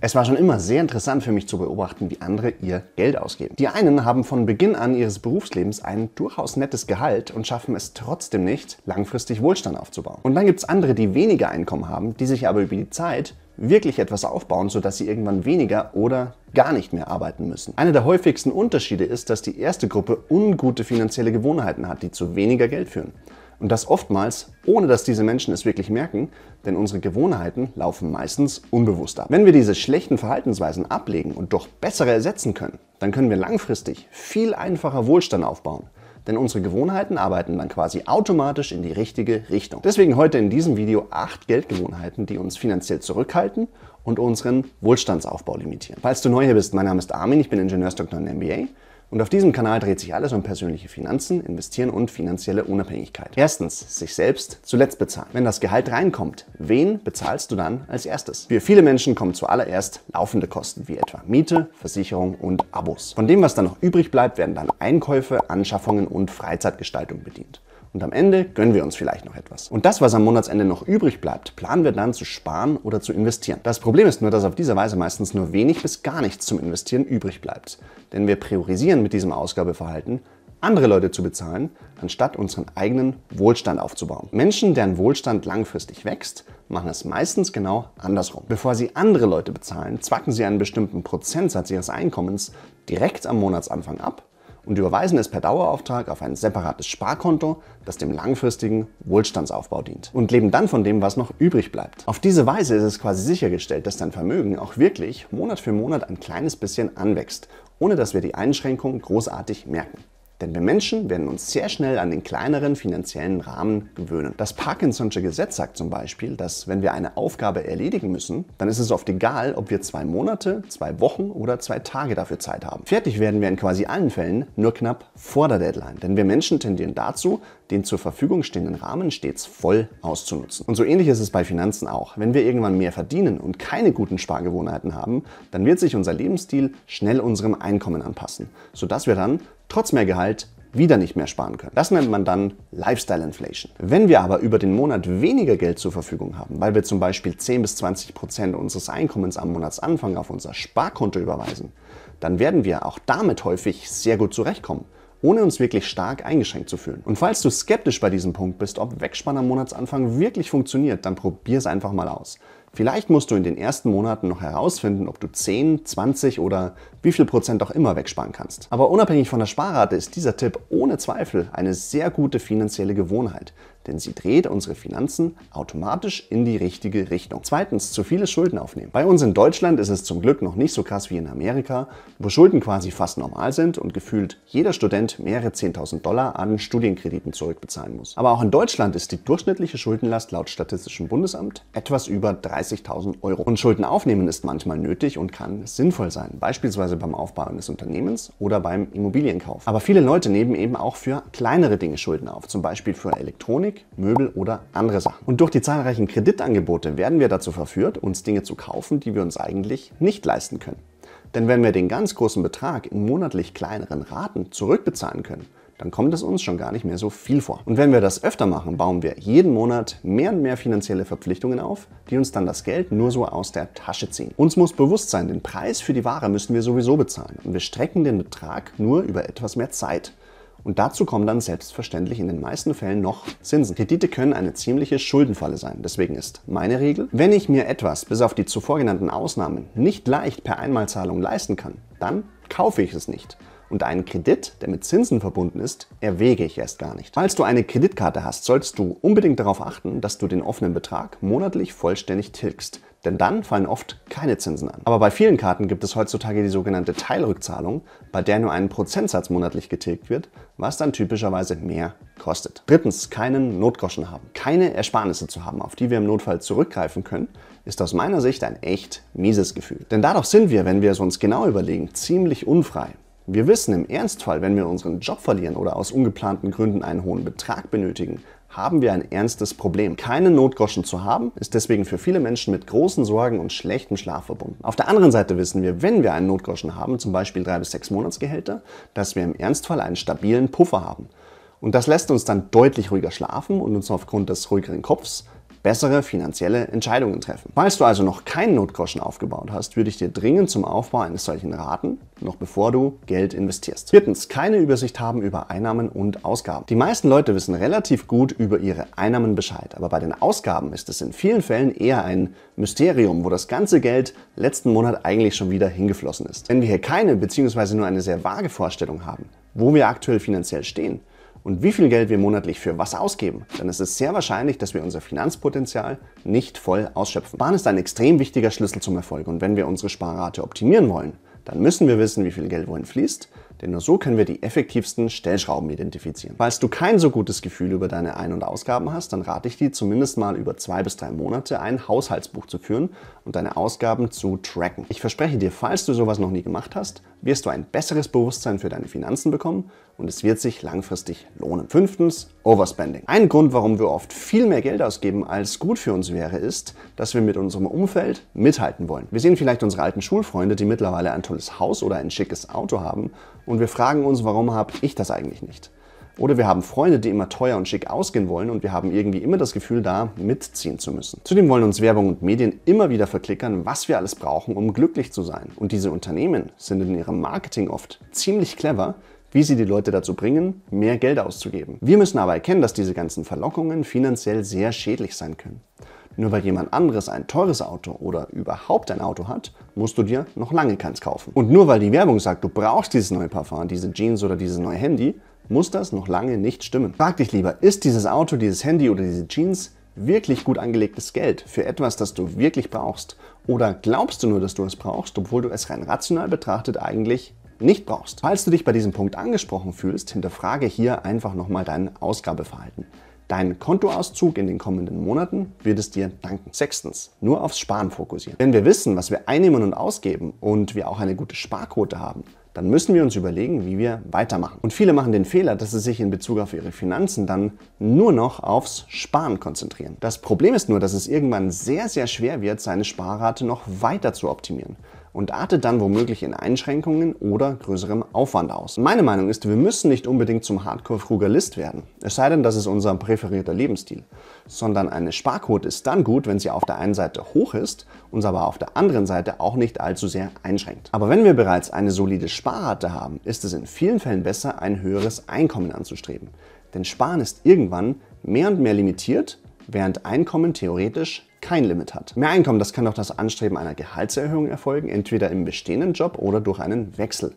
Es war schon immer sehr interessant für mich zu beobachten, wie andere ihr Geld ausgeben. Die einen haben von Beginn an ihres Berufslebens ein durchaus nettes Gehalt und schaffen es trotzdem nicht, langfristig Wohlstand aufzubauen. Und dann gibt es andere, die weniger Einkommen haben, die sich aber über die Zeit wirklich etwas aufbauen, sodass sie irgendwann weniger oder gar nicht mehr arbeiten müssen. Einer der häufigsten Unterschiede ist, dass die erste Gruppe ungute finanzielle Gewohnheiten hat, die zu weniger Geld führen. Und das oftmals, ohne dass diese Menschen es wirklich merken, denn unsere Gewohnheiten laufen meistens unbewusst ab. Wenn wir diese schlechten Verhaltensweisen ablegen und durch bessere ersetzen können, dann können wir langfristig viel einfacher Wohlstand aufbauen. Denn unsere Gewohnheiten arbeiten dann quasi automatisch in die richtige Richtung. Deswegen heute in diesem Video acht Geldgewohnheiten, die uns finanziell zurückhalten und unseren Wohlstandsaufbau limitieren. Falls du neu hier bist, mein Name ist Armin, ich bin Ingenieursdoktor in MBA und auf diesem Kanal dreht sich alles um persönliche Finanzen, Investieren und finanzielle Unabhängigkeit. Erstens, sich selbst zuletzt bezahlen. Wenn das Gehalt reinkommt, wen bezahlst du dann als erstes? Für viele Menschen kommen zuallererst laufende Kosten, wie etwa Miete, Versicherung und Abos. Von dem, was dann noch übrig bleibt, werden dann Einkäufe, Anschaffungen und Freizeitgestaltung bedient. Und am Ende gönnen wir uns vielleicht noch etwas. Und das, was am Monatsende noch übrig bleibt, planen wir dann zu sparen oder zu investieren. Das Problem ist nur, dass auf diese Weise meistens nur wenig bis gar nichts zum Investieren übrig bleibt. Denn wir priorisieren mit diesem Ausgabeverhalten, andere Leute zu bezahlen, anstatt unseren eigenen Wohlstand aufzubauen. Menschen, deren Wohlstand langfristig wächst, machen es meistens genau andersrum. Bevor sie andere Leute bezahlen, zwacken sie einen bestimmten Prozentsatz ihres Einkommens direkt am Monatsanfang ab und überweisen es per Dauerauftrag auf ein separates Sparkonto, das dem langfristigen Wohlstandsaufbau dient und leben dann von dem, was noch übrig bleibt. Auf diese Weise ist es quasi sichergestellt, dass dein Vermögen auch wirklich Monat für Monat ein kleines bisschen anwächst, ohne dass wir die Einschränkung großartig merken. Denn wir Menschen werden uns sehr schnell an den kleineren finanziellen Rahmen gewöhnen. Das Parkinson'sche Gesetz sagt zum Beispiel, dass wenn wir eine Aufgabe erledigen müssen, dann ist es oft egal, ob wir zwei Monate, zwei Wochen oder zwei Tage dafür Zeit haben. Fertig werden wir in quasi allen Fällen nur knapp vor der Deadline. Denn wir Menschen tendieren dazu, den zur Verfügung stehenden Rahmen stets voll auszunutzen. Und so ähnlich ist es bei Finanzen auch. Wenn wir irgendwann mehr verdienen und keine guten Spargewohnheiten haben, dann wird sich unser Lebensstil schnell unserem Einkommen anpassen, sodass wir dann trotz mehr Gehalt wieder nicht mehr sparen können. Das nennt man dann Lifestyle Inflation. Wenn wir aber über den Monat weniger Geld zur Verfügung haben, weil wir zum Beispiel 10 bis 20 Prozent unseres Einkommens am Monatsanfang auf unser Sparkonto überweisen, dann werden wir auch damit häufig sehr gut zurechtkommen ohne uns wirklich stark eingeschränkt zu fühlen. Und falls du skeptisch bei diesem Punkt bist, ob Wegspann am Monatsanfang wirklich funktioniert, dann probier es einfach mal aus. Vielleicht musst du in den ersten Monaten noch herausfinden, ob du 10, 20 oder wie viel Prozent auch immer wegsparen kannst. Aber unabhängig von der Sparrate ist dieser Tipp ohne Zweifel eine sehr gute finanzielle Gewohnheit, denn sie dreht unsere Finanzen automatisch in die richtige Richtung. Zweitens, zu viele Schulden aufnehmen. Bei uns in Deutschland ist es zum Glück noch nicht so krass wie in Amerika, wo Schulden quasi fast normal sind und gefühlt jeder Student mehrere 10.000 Dollar an Studienkrediten zurückbezahlen muss. Aber auch in Deutschland ist die durchschnittliche Schuldenlast laut Statistischem Bundesamt etwas über 30.000 Euro. Und Schulden aufnehmen ist manchmal nötig und kann sinnvoll sein, beispielsweise beim Aufbau eines Unternehmens oder beim Immobilienkauf. Aber viele Leute nehmen eben auch für kleinere Dinge Schulden auf, zum Beispiel für Elektronik Möbel oder andere Sachen. Und durch die zahlreichen Kreditangebote werden wir dazu verführt, uns Dinge zu kaufen, die wir uns eigentlich nicht leisten können. Denn wenn wir den ganz großen Betrag in monatlich kleineren Raten zurückbezahlen können, dann kommt es uns schon gar nicht mehr so viel vor. Und wenn wir das öfter machen, bauen wir jeden Monat mehr und mehr finanzielle Verpflichtungen auf, die uns dann das Geld nur so aus der Tasche ziehen. Uns muss bewusst sein, den Preis für die Ware müssen wir sowieso bezahlen und wir strecken den Betrag nur über etwas mehr Zeit. Und dazu kommen dann selbstverständlich in den meisten Fällen noch Zinsen. Kredite können eine ziemliche Schuldenfalle sein. Deswegen ist meine Regel, wenn ich mir etwas, bis auf die zuvor genannten Ausnahmen, nicht leicht per Einmalzahlung leisten kann, dann kaufe ich es nicht. Und einen Kredit, der mit Zinsen verbunden ist, erwäge ich erst gar nicht. Falls du eine Kreditkarte hast, solltest du unbedingt darauf achten, dass du den offenen Betrag monatlich vollständig tilgst. Denn dann fallen oft keine Zinsen an. Aber bei vielen Karten gibt es heutzutage die sogenannte Teilrückzahlung, bei der nur ein Prozentsatz monatlich getilgt wird, was dann typischerweise mehr kostet. Drittens, keinen Notgroschen haben. Keine Ersparnisse zu haben, auf die wir im Notfall zurückgreifen können, ist aus meiner Sicht ein echt mieses Gefühl. Denn dadurch sind wir, wenn wir es uns genau überlegen, ziemlich unfrei. Wir wissen im Ernstfall, wenn wir unseren Job verlieren oder aus ungeplanten Gründen einen hohen Betrag benötigen, haben wir ein ernstes Problem. Keine Notgroschen zu haben, ist deswegen für viele Menschen mit großen Sorgen und schlechtem Schlaf verbunden. Auf der anderen Seite wissen wir, wenn wir einen Notgroschen haben, zum Beispiel drei bis sechs Monatsgehälter, dass wir im Ernstfall einen stabilen Puffer haben. Und das lässt uns dann deutlich ruhiger schlafen und uns aufgrund des ruhigeren Kopfs bessere finanzielle Entscheidungen treffen. Falls du also noch keinen Notgroschen aufgebaut hast, würde ich dir dringend zum Aufbau eines solchen raten, noch bevor du Geld investierst. Viertens, keine Übersicht haben über Einnahmen und Ausgaben. Die meisten Leute wissen relativ gut über ihre Einnahmen Bescheid, aber bei den Ausgaben ist es in vielen Fällen eher ein Mysterium, wo das ganze Geld letzten Monat eigentlich schon wieder hingeflossen ist. Wenn wir hier keine bzw. nur eine sehr vage Vorstellung haben, wo wir aktuell finanziell stehen, und wie viel Geld wir monatlich für was ausgeben. dann ist es sehr wahrscheinlich, dass wir unser Finanzpotenzial nicht voll ausschöpfen. Sparen ist ein extrem wichtiger Schlüssel zum Erfolg und wenn wir unsere Sparrate optimieren wollen, dann müssen wir wissen, wie viel Geld wohin fließt denn nur so können wir die effektivsten Stellschrauben identifizieren. Falls du kein so gutes Gefühl über deine Ein- und Ausgaben hast, dann rate ich dir zumindest mal über zwei bis drei Monate ein Haushaltsbuch zu führen und deine Ausgaben zu tracken. Ich verspreche dir, falls du sowas noch nie gemacht hast, wirst du ein besseres Bewusstsein für deine Finanzen bekommen und es wird sich langfristig lohnen. Fünftens, Overspending. Ein Grund, warum wir oft viel mehr Geld ausgeben, als gut für uns wäre, ist, dass wir mit unserem Umfeld mithalten wollen. Wir sehen vielleicht unsere alten Schulfreunde, die mittlerweile ein tolles Haus oder ein schickes Auto haben und wir fragen uns, warum habe ich das eigentlich nicht? Oder wir haben Freunde, die immer teuer und schick ausgehen wollen und wir haben irgendwie immer das Gefühl, da mitziehen zu müssen. Zudem wollen uns Werbung und Medien immer wieder verklickern, was wir alles brauchen, um glücklich zu sein. Und diese Unternehmen sind in ihrem Marketing oft ziemlich clever, wie sie die Leute dazu bringen, mehr Geld auszugeben. Wir müssen aber erkennen, dass diese ganzen Verlockungen finanziell sehr schädlich sein können. Nur weil jemand anderes ein teures Auto oder überhaupt ein Auto hat, musst du dir noch lange keins kaufen. Und nur weil die Werbung sagt, du brauchst dieses neue Parfum, diese Jeans oder dieses neue Handy, muss das noch lange nicht stimmen. Frag dich lieber, ist dieses Auto, dieses Handy oder diese Jeans wirklich gut angelegtes Geld für etwas, das du wirklich brauchst? Oder glaubst du nur, dass du es brauchst, obwohl du es rein rational betrachtet eigentlich nicht brauchst? Falls du dich bei diesem Punkt angesprochen fühlst, hinterfrage hier einfach nochmal dein Ausgabeverhalten. Dein Kontoauszug in den kommenden Monaten wird es dir danken. Sechstens, nur aufs Sparen fokussieren. Wenn wir wissen, was wir einnehmen und ausgeben und wir auch eine gute Sparquote haben, dann müssen wir uns überlegen, wie wir weitermachen. Und viele machen den Fehler, dass sie sich in Bezug auf ihre Finanzen dann nur noch aufs Sparen konzentrieren. Das Problem ist nur, dass es irgendwann sehr, sehr schwer wird, seine Sparrate noch weiter zu optimieren und artet dann womöglich in Einschränkungen oder größerem Aufwand aus. Meine Meinung ist, wir müssen nicht unbedingt zum Hardcore-Frugalist werden, es sei denn, das ist unser präferierter Lebensstil, sondern eine Sparquote ist dann gut, wenn sie auf der einen Seite hoch ist, uns aber auf der anderen Seite auch nicht allzu sehr einschränkt. Aber wenn wir bereits eine solide Sparrate haben, ist es in vielen Fällen besser, ein höheres Einkommen anzustreben. Denn Sparen ist irgendwann mehr und mehr limitiert, während Einkommen theoretisch kein Limit hat. Mehr Einkommen, das kann durch das Anstreben einer Gehaltserhöhung erfolgen, entweder im bestehenden Job oder durch einen Wechsel.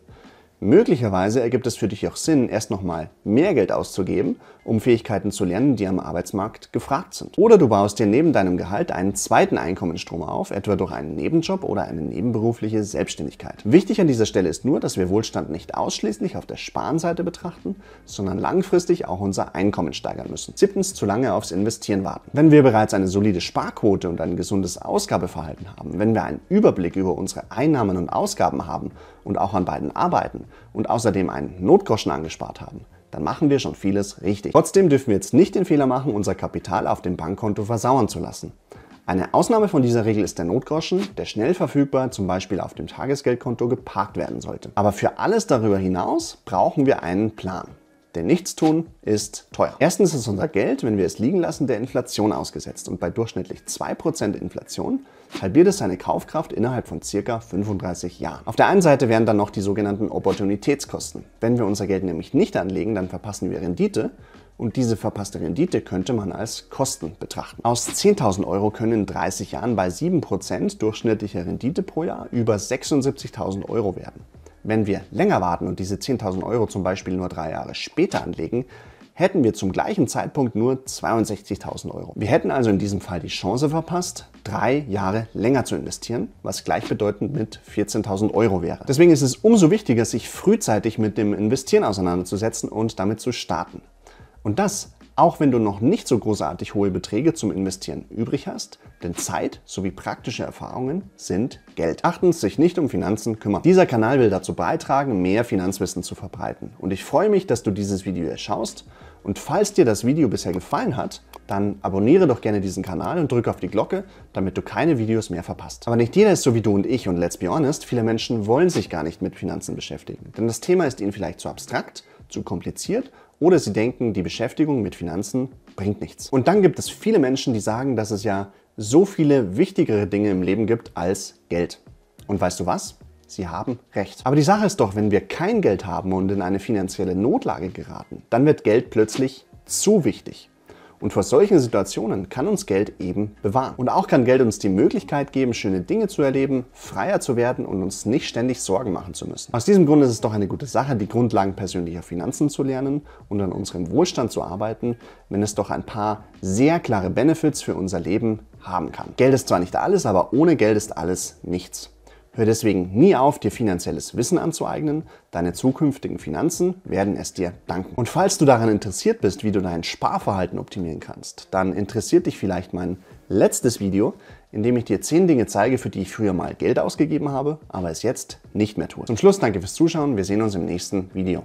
Möglicherweise ergibt es für dich auch Sinn, erst nochmal mehr Geld auszugeben, um Fähigkeiten zu lernen, die am Arbeitsmarkt gefragt sind. Oder du baust dir neben deinem Gehalt einen zweiten Einkommensstrom auf, etwa durch einen Nebenjob oder eine nebenberufliche Selbstständigkeit. Wichtig an dieser Stelle ist nur, dass wir Wohlstand nicht ausschließlich auf der Sparenseite betrachten, sondern langfristig auch unser Einkommen steigern müssen. Siebtens, zu lange aufs Investieren warten. Wenn wir bereits eine solide Sparquote und ein gesundes Ausgabeverhalten haben, wenn wir einen Überblick über unsere Einnahmen und Ausgaben haben und auch an beiden arbeiten, und außerdem einen Notgroschen angespart haben, dann machen wir schon vieles richtig. Trotzdem dürfen wir jetzt nicht den Fehler machen, unser Kapital auf dem Bankkonto versauern zu lassen. Eine Ausnahme von dieser Regel ist der Notgroschen, der schnell verfügbar zum Beispiel auf dem Tagesgeldkonto geparkt werden sollte. Aber für alles darüber hinaus brauchen wir einen Plan. Denn nichts tun ist teuer. Erstens ist unser Geld, wenn wir es liegen lassen, der Inflation ausgesetzt. Und bei durchschnittlich 2% Inflation halbiert es seine Kaufkraft innerhalb von circa 35 Jahren. Auf der einen Seite wären dann noch die sogenannten Opportunitätskosten. Wenn wir unser Geld nämlich nicht anlegen, dann verpassen wir Rendite und diese verpasste Rendite könnte man als Kosten betrachten. Aus 10.000 Euro können in 30 Jahren bei 7% durchschnittlicher Rendite pro Jahr über 76.000 Euro werden. Wenn wir länger warten und diese 10.000 Euro zum Beispiel nur drei Jahre später anlegen, hätten wir zum gleichen Zeitpunkt nur 62.000 Euro. Wir hätten also in diesem Fall die Chance verpasst, drei Jahre länger zu investieren, was gleichbedeutend mit 14.000 Euro wäre. Deswegen ist es umso wichtiger, sich frühzeitig mit dem Investieren auseinanderzusetzen und damit zu starten. Und das auch wenn du noch nicht so großartig hohe Beträge zum Investieren übrig hast, denn Zeit sowie praktische Erfahrungen sind Geld. Achtens, sich nicht um Finanzen kümmern. Dieser Kanal will dazu beitragen, mehr Finanzwissen zu verbreiten. Und ich freue mich, dass du dieses Video hier schaust. Und falls dir das Video bisher gefallen hat, dann abonniere doch gerne diesen Kanal und drücke auf die Glocke, damit du keine Videos mehr verpasst. Aber nicht jeder ist so wie du und ich und let's be honest, viele Menschen wollen sich gar nicht mit Finanzen beschäftigen, denn das Thema ist ihnen vielleicht zu abstrakt zu kompliziert oder sie denken, die Beschäftigung mit Finanzen bringt nichts. Und dann gibt es viele Menschen, die sagen, dass es ja so viele wichtigere Dinge im Leben gibt als Geld. Und weißt du was? Sie haben recht. Aber die Sache ist doch, wenn wir kein Geld haben und in eine finanzielle Notlage geraten, dann wird Geld plötzlich zu wichtig. Und vor solchen Situationen kann uns Geld eben bewahren. Und auch kann Geld uns die Möglichkeit geben, schöne Dinge zu erleben, freier zu werden und uns nicht ständig Sorgen machen zu müssen. Aus diesem Grund ist es doch eine gute Sache, die Grundlagen persönlicher Finanzen zu lernen und an unserem Wohlstand zu arbeiten, wenn es doch ein paar sehr klare Benefits für unser Leben haben kann. Geld ist zwar nicht alles, aber ohne Geld ist alles nichts. Hör deswegen nie auf, dir finanzielles Wissen anzueignen. Deine zukünftigen Finanzen werden es dir danken. Und falls du daran interessiert bist, wie du dein Sparverhalten optimieren kannst, dann interessiert dich vielleicht mein letztes Video, in dem ich dir 10 Dinge zeige, für die ich früher mal Geld ausgegeben habe, aber es jetzt nicht mehr tue. Zum Schluss danke fürs Zuschauen. Wir sehen uns im nächsten Video.